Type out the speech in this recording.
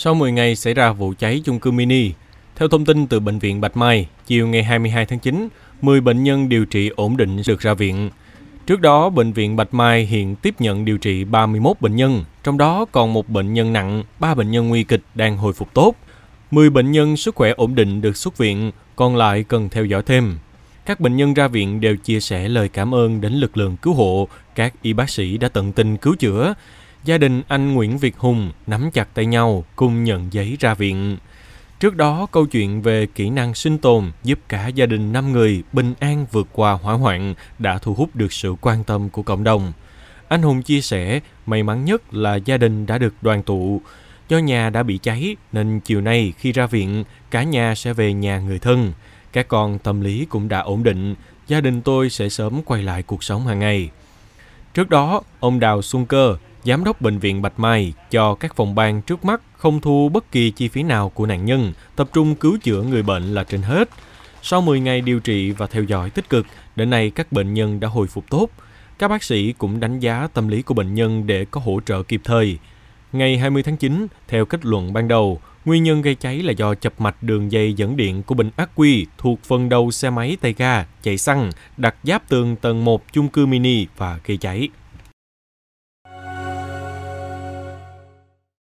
Sau 10 ngày xảy ra vụ cháy chung cư mini, theo thông tin từ Bệnh viện Bạch Mai, chiều ngày 22 tháng 9, 10 bệnh nhân điều trị ổn định được ra viện. Trước đó, Bệnh viện Bạch Mai hiện tiếp nhận điều trị 31 bệnh nhân, trong đó còn một bệnh nhân nặng, 3 bệnh nhân nguy kịch đang hồi phục tốt. 10 bệnh nhân sức khỏe ổn định được xuất viện, còn lại cần theo dõi thêm. Các bệnh nhân ra viện đều chia sẻ lời cảm ơn đến lực lượng cứu hộ, các y bác sĩ đã tận tình cứu chữa, gia đình anh Nguyễn Việt Hùng nắm chặt tay nhau cùng nhận giấy ra viện. Trước đó, câu chuyện về kỹ năng sinh tồn giúp cả gia đình 5 người bình an vượt qua hỏa hoạn đã thu hút được sự quan tâm của cộng đồng. Anh Hùng chia sẻ, may mắn nhất là gia đình đã được đoàn tụ. Do nhà đã bị cháy nên chiều nay khi ra viện, cả nhà sẽ về nhà người thân. Các con tâm lý cũng đã ổn định, gia đình tôi sẽ sớm quay lại cuộc sống hàng ngày. Trước đó, ông Đào Xuân Cơ, giám đốc bệnh viện Bạch Mai cho các phòng ban trước mắt không thu bất kỳ chi phí nào của nạn nhân, tập trung cứu chữa người bệnh là trên hết. Sau 10 ngày điều trị và theo dõi tích cực, đến nay các bệnh nhân đã hồi phục tốt. Các bác sĩ cũng đánh giá tâm lý của bệnh nhân để có hỗ trợ kịp thời. Ngày 20 tháng 9, theo kết luận ban đầu, nguyên nhân gây cháy là do chập mạch đường dây dẫn điện của bình ắc quy thuộc phần đầu xe máy tay ga, chạy xăng, đặt giáp tường tầng 1 chung cư mini và gây cháy.